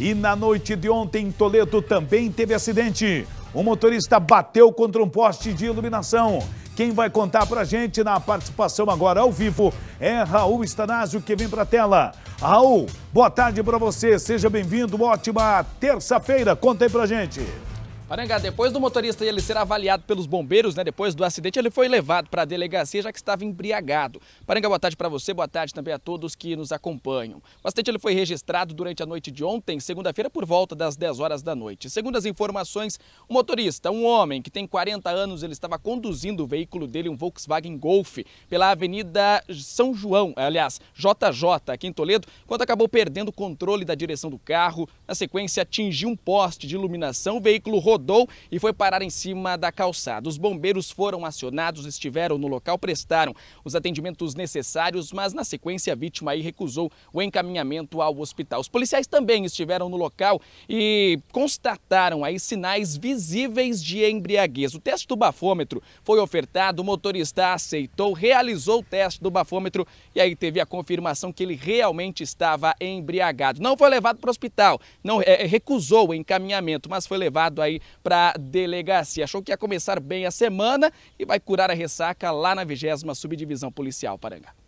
E na noite de ontem, em Toledo, também teve acidente. O motorista bateu contra um poste de iluminação. Quem vai contar pra gente na participação agora ao vivo é Raul Estanásio, que vem pra tela. Raul, boa tarde para você, seja bem-vindo, ótima terça-feira, conta aí pra gente. Parangá, depois do motorista ele ser avaliado pelos bombeiros, né, depois do acidente, ele foi levado para a delegacia já que estava embriagado. Parangá, boa tarde para você, boa tarde também a todos que nos acompanham. O acidente ele foi registrado durante a noite de ontem, segunda-feira, por volta das 10 horas da noite. Segundo as informações, o motorista, um homem que tem 40 anos, ele estava conduzindo o veículo dele, um Volkswagen Golf, pela Avenida São João, eh, aliás, JJ, aqui em Toledo, quando acabou perdendo o controle da direção do carro. Na sequência, atingiu um poste de iluminação, o veículo rodou rodou e foi parar em cima da calçada. Os bombeiros foram acionados, estiveram no local, prestaram os atendimentos necessários, mas na sequência a vítima aí recusou o encaminhamento ao hospital. Os policiais também estiveram no local e constataram aí sinais visíveis de embriaguez. O teste do bafômetro foi ofertado, o motorista aceitou, realizou o teste do bafômetro e aí teve a confirmação que ele realmente estava embriagado. Não foi levado para o hospital, não é, é recusou o encaminhamento, mas foi levado aí para a delegacia. Achou que ia começar bem a semana e vai curar a ressaca lá na 20 Subdivisão Policial Paranga.